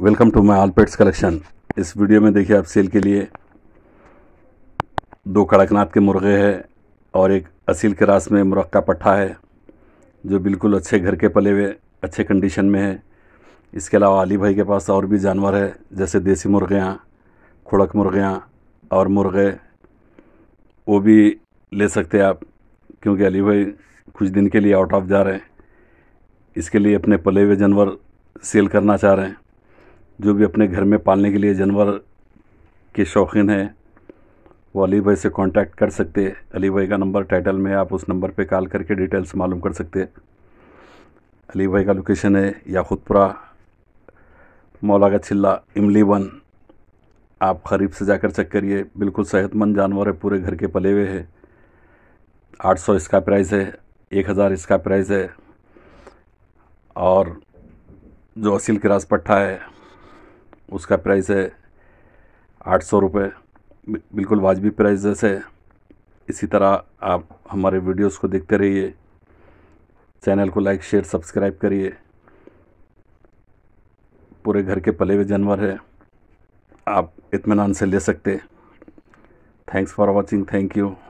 welcome to my all pets collection इस video में देखिए आप सेल के लिए दो कड़कनाथ के मुर्गे हैं और एक असील के रास में मुरक्का पट्ठा है जो बिल्कुल अच्छे घर के पले हुए अच्छे कंडीशन में है इसके अलावा अली भाई के पास और भी जानवर है जैसे देसी मुर्गियाँ खुड़क मुर्गियाँ और मुर्गे वो भी ले सकते आप क्योंकि अली भाई कुछ दिन के लिए आउट ऑफ जा रहे हैं इसके लिए अपने पले हुए जानवर सेल करना चाह रहे हैं जो भी अपने घर में पालने के लिए जानवर के शौकीन हैं वो अली भाई से कांटेक्ट कर सकते हैं अली भाई का नंबर टाइटल में आप उस नंबर पे कॉल करके डिटेल्स मालूम कर सकते हैं अली भाई का लोकेशन है याकूतपुरा मौला का छिल्ला इमली वन आप खरीब से जाकर चेक करिए बिल्कुल सेहतमंद जानवर है पूरे घर के पले हुए हैं आठ सौ इसका प्राइस है एक हज़ार इसका प्राइस है और जो असील किरास पट्टा है उसका प्राइस है आठ सौ रुपये बिल्कुल वाजबी प्राइस जैसे इसी तरह आप हमारे वीडियोस को देखते रहिए चैनल को लाइक शेयर सब्सक्राइब करिए पूरे घर के पले हुए जानवर है आप इतमान से ले सकते thanks for watching thank you